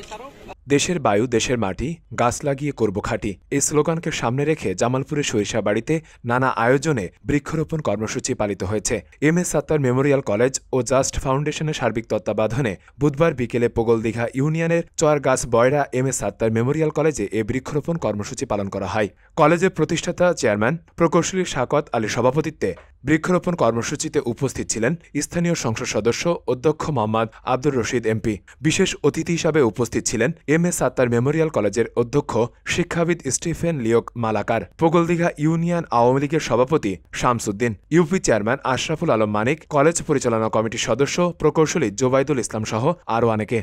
Querétaro. দেশের বায়ু দেশের মাটি গাছ লাগিয়ে করব খাটি এই স্লোগানকে সামনে রেখে জামালপুরের সরিষা বাড়িতে নানা আয়োজনে বৃক্ষরোপণ কর্মসূচি পালিত হয়েছে M S Sattar memorial college ও জাস্ট ফাউন্ডেশনের সার্বিক তত্ত্বাবধানে বুধবার বিকেলে দীঘা ইউনিয়নের চর গাছ বয়রা এম এস সাত্তার মেমোরিয়াল কলেজে এ বৃক্ষরোপণ কর্মসূচি পালন করা হয় কলেজের প্রতিষ্ঠাতা চেয়ারম্যান প্রকৌশলী শাকত আলী সভাপতিত্বে বৃক্ষরোপণ কর্মসূচিতে উপস্থিত ছিলেন স্থানীয় সংসদ সদস্য অধ্যক্ষ মোহাম্মদ আব্দুর রশিদ এমপি বিশেষ অতিথি হিসাবে উপস্থিত ছিলেন এম এ সাত্তার মেমোরিয়াল কলেজের অধ্যক্ষ শিক্ষাবিদ স্টিফেন লিওক মালাকার পোগলদিঘা ইউনিয়ন আওয়ামী লীগের সভাপতি Shamsuddin UP chairman Ashraful Alam Manik college পরিচালনা কমিটির সদস্য প্রকৌশলী জোবাইদুল ইসলাম সহ আরও অনেকে